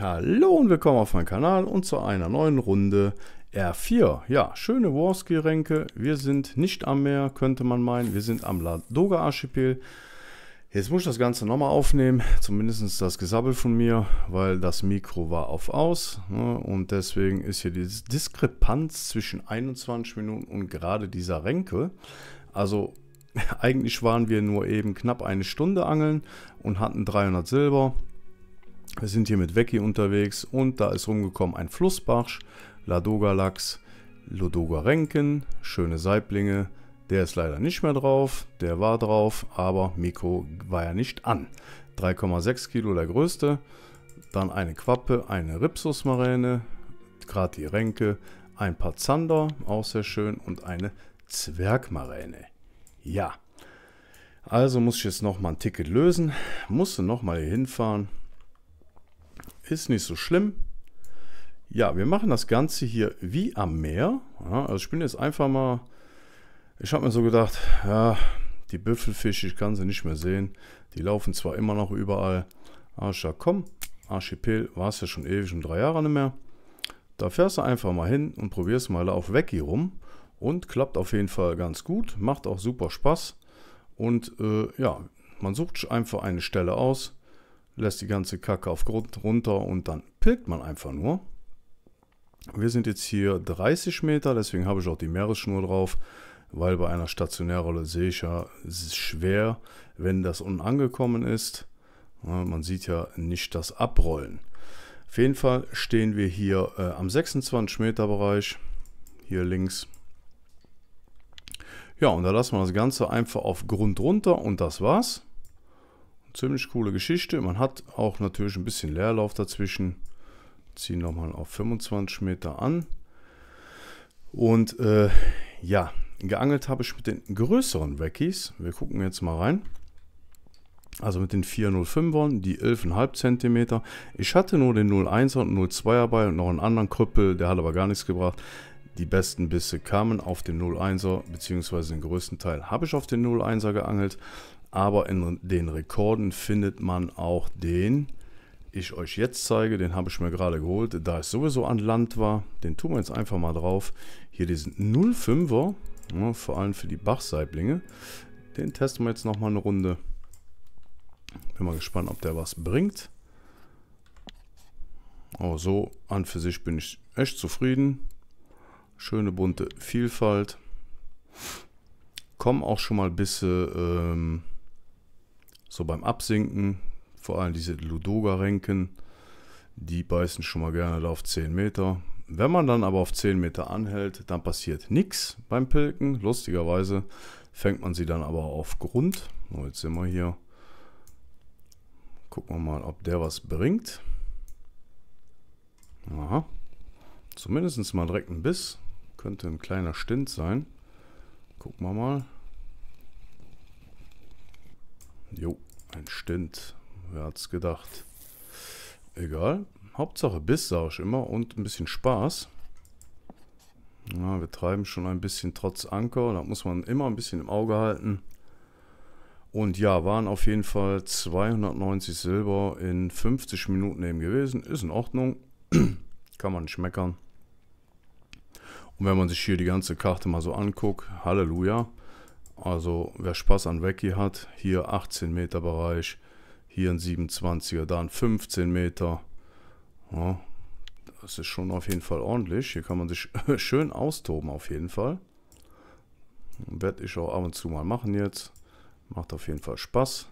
Hallo und willkommen auf meinem Kanal und zu einer neuen Runde R4. Ja, schöne Warski-Ränke. Wir sind nicht am Meer, könnte man meinen. Wir sind am Ladoga-Archipel. Jetzt muss ich das Ganze nochmal aufnehmen, zumindest das Gesabbel von mir, weil das Mikro war auf aus ne? und deswegen ist hier die Diskrepanz zwischen 21 Minuten und gerade dieser Ränke. Also eigentlich waren wir nur eben knapp eine Stunde angeln und hatten 300 Silber wir sind hier mit Vecchi unterwegs und da ist rumgekommen ein Flussbarsch, Ladoga-Lachs, Lodoga-Renken, schöne Saiblinge. Der ist leider nicht mehr drauf, der war drauf, aber Mikro war ja nicht an. 3,6 Kilo der größte, dann eine Quappe, eine Ripsusmaräne, gerade die Ränke, ein paar Zander, auch sehr schön, und eine Zwergmaräne. Ja, also muss ich jetzt nochmal ein Ticket lösen, musste nochmal hier hinfahren, ist nicht so schlimm. Ja, wir machen das Ganze hier wie am Meer. Ja, also ich bin jetzt einfach mal, ich habe mir so gedacht, ja, die Büffelfische, ich kann sie nicht mehr sehen. Die laufen zwar immer noch überall. Arsch, ja, komm, Archipel war es ja schon ewig um drei Jahre nicht mehr. Da fährst du einfach mal hin und probierst mal auf Wecki rum. Und klappt auf jeden Fall ganz gut, macht auch super Spaß. Und äh, ja, man sucht einfach eine Stelle aus, lässt die ganze Kacke auf Grund runter und dann pilgt man einfach nur. Wir sind jetzt hier 30 Meter, deswegen habe ich auch die Meeresschnur drauf, weil bei einer Stationärrolle sehe ich ja, es ist schwer, wenn das unten angekommen ist. Man sieht ja nicht das Abrollen. Auf jeden Fall stehen wir hier äh, am 26 Meter Bereich, hier links. Ja, und da lassen wir das Ganze einfach auf Grund runter und das war's ziemlich coole Geschichte. Man hat auch natürlich ein bisschen Leerlauf dazwischen. Ziehen nochmal auf 25 Meter an. Und äh, ja, geangelt habe ich mit den größeren Wackies. Wir gucken jetzt mal rein. Also mit den 405ern, die 11,5 cm. Ich hatte nur den 01er und 02er bei und noch einen anderen Krüppel, der hat aber gar nichts gebracht. Die besten Bisse kamen auf den 01er, beziehungsweise den größten Teil habe ich auf den 01er geangelt aber in den Rekorden findet man auch den, ich euch jetzt zeige, den habe ich mir gerade geholt, da es sowieso an Land war, den tun wir jetzt einfach mal drauf. Hier diesen 05er, ja, ne, vor allem für die Bachsaiblinge, den testen wir jetzt nochmal eine Runde. Bin mal gespannt, ob der was bringt. Aber so an für sich bin ich echt zufrieden. Schöne bunte Vielfalt. Kommen auch schon mal ein bisschen ähm, so beim Absinken, vor allem diese Ludoga-Renken, die beißen schon mal gerne auf 10 Meter. Wenn man dann aber auf 10 Meter anhält, dann passiert nichts beim Pilken. Lustigerweise fängt man sie dann aber auf Grund. Oh, jetzt sind wir hier. Gucken wir mal, ob der was bringt. Aha. Zumindest mal direkt ein Biss. Könnte ein kleiner Stint sein. Gucken wir mal. Ein Stint. Wer hat's gedacht? Egal. Hauptsache Biss, sag ich immer. Und ein bisschen Spaß. Ja, wir treiben schon ein bisschen trotz Anker. Da muss man immer ein bisschen im Auge halten. Und ja, waren auf jeden Fall 290 Silber in 50 Minuten eben gewesen. Ist in Ordnung. Kann man schmeckern. Und wenn man sich hier die ganze Karte mal so anguckt, Halleluja. Also wer Spaß an Wacky hat, hier 18 Meter Bereich, hier ein 27er, da ein 15 Meter. Ja, das ist schon auf jeden Fall ordentlich. Hier kann man sich schön austoben auf jeden Fall. Werde ich auch ab und zu mal machen jetzt. Macht auf jeden Fall Spaß.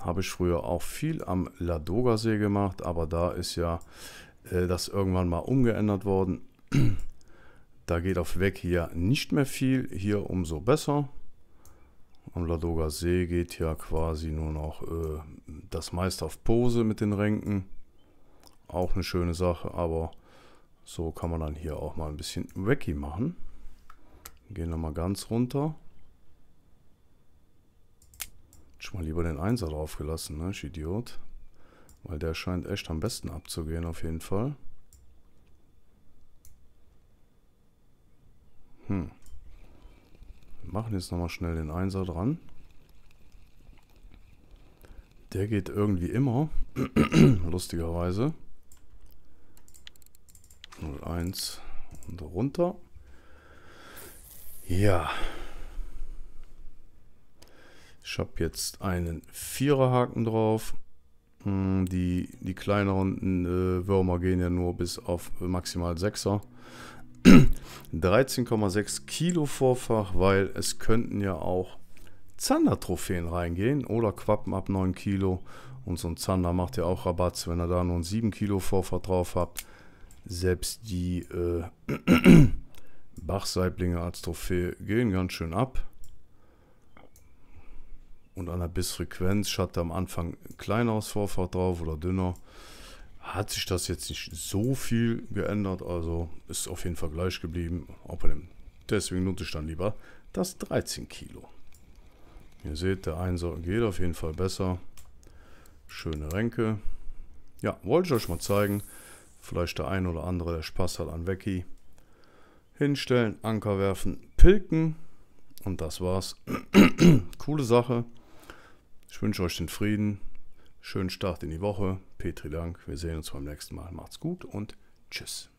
Habe ich früher auch viel am Ladoga See gemacht, aber da ist ja äh, das irgendwann mal umgeändert worden. Da geht auf Weg hier nicht mehr viel, hier umso besser. Am Ladoga See geht ja quasi nur noch äh, das meiste auf Pose mit den Ränken. Auch eine schöne Sache, aber so kann man dann hier auch mal ein bisschen Wacky machen. Gehen wir mal ganz runter. Schon mal lieber den Einser draufgelassen, ne, ich Idiot. Weil der scheint echt am besten abzugehen auf jeden Fall. Hm. Wir machen jetzt nochmal schnell den Einser dran. Der geht irgendwie immer. Lustigerweise. 01 und runter. Ja. Ich habe jetzt einen Viererhaken drauf. Hm, die, die kleineren äh, Würmer gehen ja nur bis auf maximal Sechser. 13,6 Kilo Vorfach, weil es könnten ja auch Zander-Trophäen reingehen oder Quappen ab 9 Kilo. Und so ein Zander macht ja auch Rabatz, wenn er da nur ein 7 Kilo Vorfach drauf hat. Selbst die äh, Bachsaiblinge als Trophäe gehen ganz schön ab. Und an der Bissfrequenz schaut er am Anfang ein kleineres Vorfach drauf oder dünner hat sich das jetzt nicht so viel geändert, also ist auf jeden Fall gleich geblieben. Deswegen nutze ich dann lieber das 13 Kilo. Ihr seht, der 1 geht auf jeden Fall besser. Schöne Ränke. Ja, wollte ich euch mal zeigen. Vielleicht der ein oder andere, der Spaß hat an Wecki. Hinstellen, Anker werfen, pilken. Und das war's. Coole Sache. Ich wünsche euch den Frieden. Schönen Start in die Woche. Petri Dank. Wir sehen uns beim nächsten Mal. Macht's gut und tschüss.